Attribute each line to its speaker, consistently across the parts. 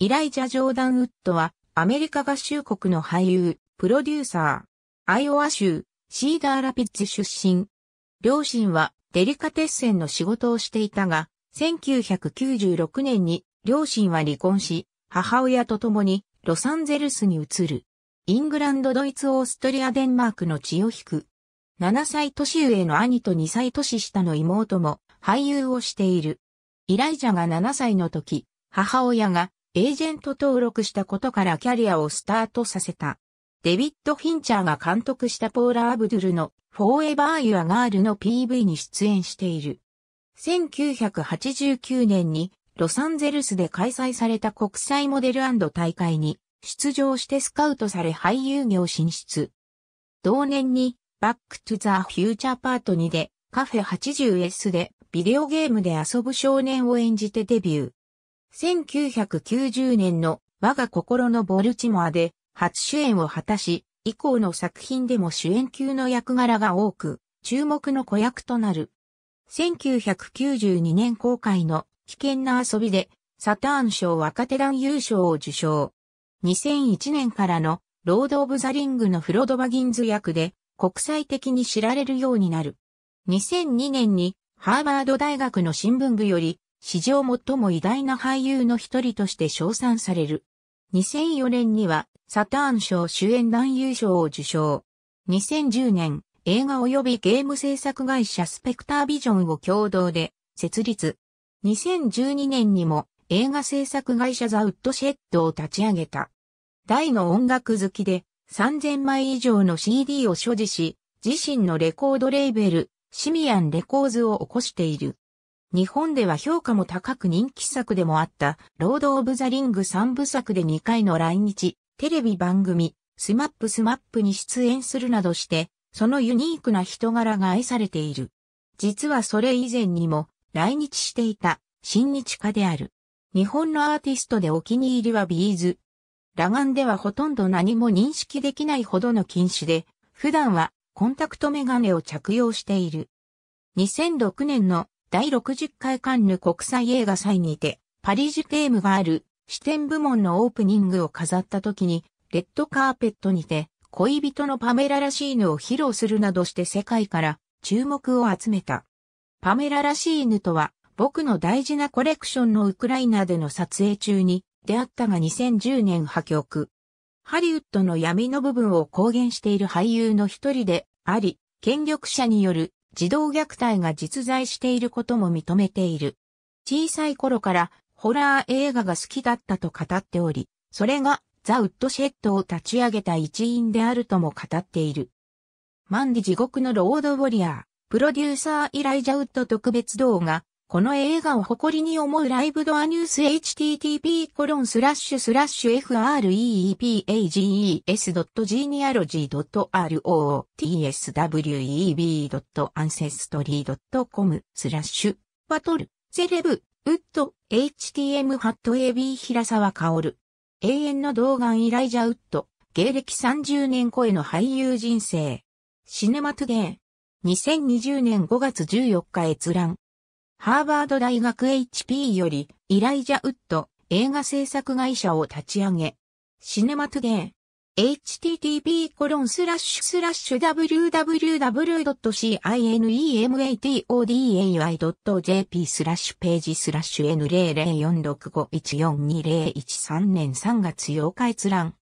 Speaker 1: イライジャ・ジョーダン・ウッドは、アメリカ合衆国の俳優、プロデューサー、アイオワ州、シーダー・ラピッツ出身。両親は、デリカテッセンの仕事をしていたが、1996年に、両親は離婚し、母親と共に、ロサンゼルスに移る。イングランド、ドイツ、オーストリア、デンマークの血を引く。7歳年上の兄と2歳年下の妹も俳優をしている。イライジャが7歳の時、母親がエージェント登録したことからキャリアをスタートさせた。デビッド・フィンチャーが監督したポーラ・アブドゥルのフォーエバー・ユア・ガールの PV に出演している。1989年にロサンゼルスで開催された国際モデル大会に出場してスカウトされ俳優業進出。同年にバック・トゥ・ザ・フューチャーパート2でカフェ 80S でビデオゲームで遊ぶ少年を演じてデビュー。1990年の我が心のボルチモアで初主演を果たし、以降の作品でも主演級の役柄が多く、注目の子役となる。1992年公開の危険な遊びでサターン賞若手団優勝を受賞。2001年からのロード・オブ・ザ・リングのフロド・バギンズ役で国際的に知られるようになる。2002年にハーバード大学の新聞部より史上最も偉大な俳優の一人として称賛される。2004年にはサターン賞主演男優賞を受賞。2010年、映画及びゲーム制作会社スペクタービジョンを共同で設立。2012年にも映画制作会社ザ・ウッドシェッドを立ち上げた。大の音楽好きで3000枚以上の CD を所持し、自身のレコードレーベル、シミアンレコーズを起こしている。日本では評価も高く人気作でもあった、ロード・オブ・ザ・リング3部作で2回の来日、テレビ番組、スマップスマップに出演するなどして、そのユニークな人柄が愛されている。実はそれ以前にも来日していた新日家である。日本のアーティストでお気に入りはビーズ。裸眼ではほとんど何も認識できないほどの禁止で、普段はコンタクトメガネを着用している。2006年の第60回カンヌ国際映画祭にて、パリジュテームがある視点部門のオープニングを飾った時に、レッドカーペットにて、恋人のパメララシーヌを披露するなどして世界から注目を集めた。パメララシーヌとは、僕の大事なコレクションのウクライナでの撮影中に出会ったが2010年破局。ハリウッドの闇の部分を公言している俳優の一人であり、権力者による児童虐待が実在していることも認めている。小さい頃からホラー映画が好きだったと語っており、それがザ・ウッドシェットを立ち上げた一員であるとも語っている。マンディ地獄のロードウォリアー、プロデューサーイライジャウッド特別動画、この映画を誇りに思うライブドアニュース http コロンスラッシュスラッシュ freepages.genealogy.rotsweb.ancestry.com スラッシュバトルセレブウッド htm ハット ab 平沢薫永遠の童顔イライジャウッド芸歴30年超えの俳優人生シネマトゥデー2020年5月14日閲覧ハーバード大学 HP より、イライジャ・ウッド、映画制作会社を立ち上げ、シネマトゥデー。http www.cinematodai.jp スラッシュページスラッシュ n 0 0 4 6 5 1 4 2 0 1 3年3月8日閲覧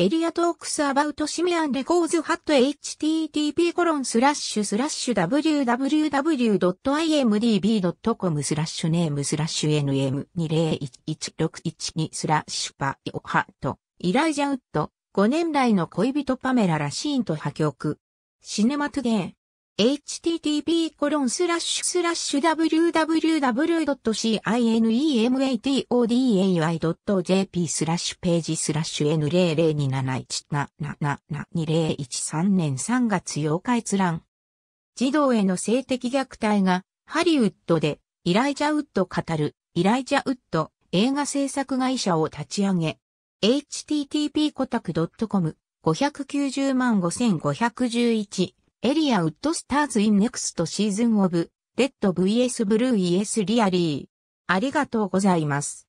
Speaker 1: エリアトークスアバウトシミアンレコーズハット http コロンスラッシュスラッシュ www.imdb.com スラッシュネームスラッシュ nm201161 2スラッシュパイオハットイライジャウッド5年来の恋人パメラ・ラシーンと破局シネマトゲー http://www.cinematodai.jp スラッシュページスラッシュ N00271772013 年3月8日閲覧。児童への性的虐待がハリウッドでイライジャウッド語るイライジャウッド映画制作会社を立ち上げ http://5905511 コタク .com エリアウッドスターズインネクストシーズンオブ、レッド vs ブルー ES リアリー。ありがとうございます。